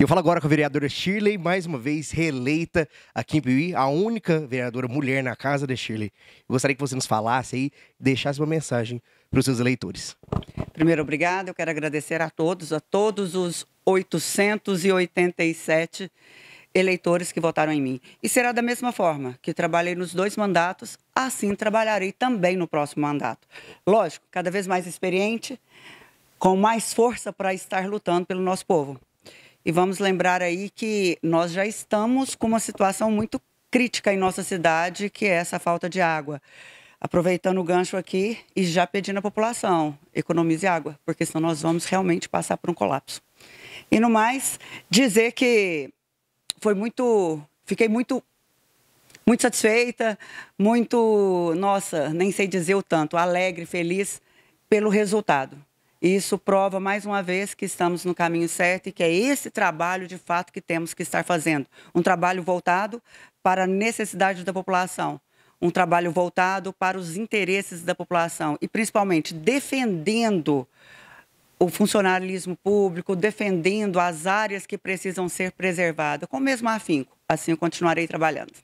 eu falo agora com a vereadora Shirley, mais uma vez reeleita aqui em Piuí, a única vereadora mulher na casa da Shirley. Eu gostaria que você nos falasse aí, deixasse uma mensagem para os seus eleitores. Primeiro, obrigada. Eu quero agradecer a todos, a todos os 887 eleitores que votaram em mim. E será da mesma forma que trabalhei nos dois mandatos, assim trabalharei também no próximo mandato. Lógico, cada vez mais experiente, com mais força para estar lutando pelo nosso povo. E vamos lembrar aí que nós já estamos com uma situação muito crítica em nossa cidade, que é essa falta de água. Aproveitando o gancho aqui e já pedindo à população, economize água, porque senão nós vamos realmente passar por um colapso. E no mais, dizer que foi muito, fiquei muito muito satisfeita, muito, nossa, nem sei dizer o tanto, alegre, feliz pelo resultado. Isso prova mais uma vez que estamos no caminho certo e que é esse trabalho de fato que temos que estar fazendo. Um trabalho voltado para a necessidade da população, um trabalho voltado para os interesses da população e principalmente defendendo o funcionalismo público, defendendo as áreas que precisam ser preservadas, com o mesmo afinco. Assim eu continuarei trabalhando.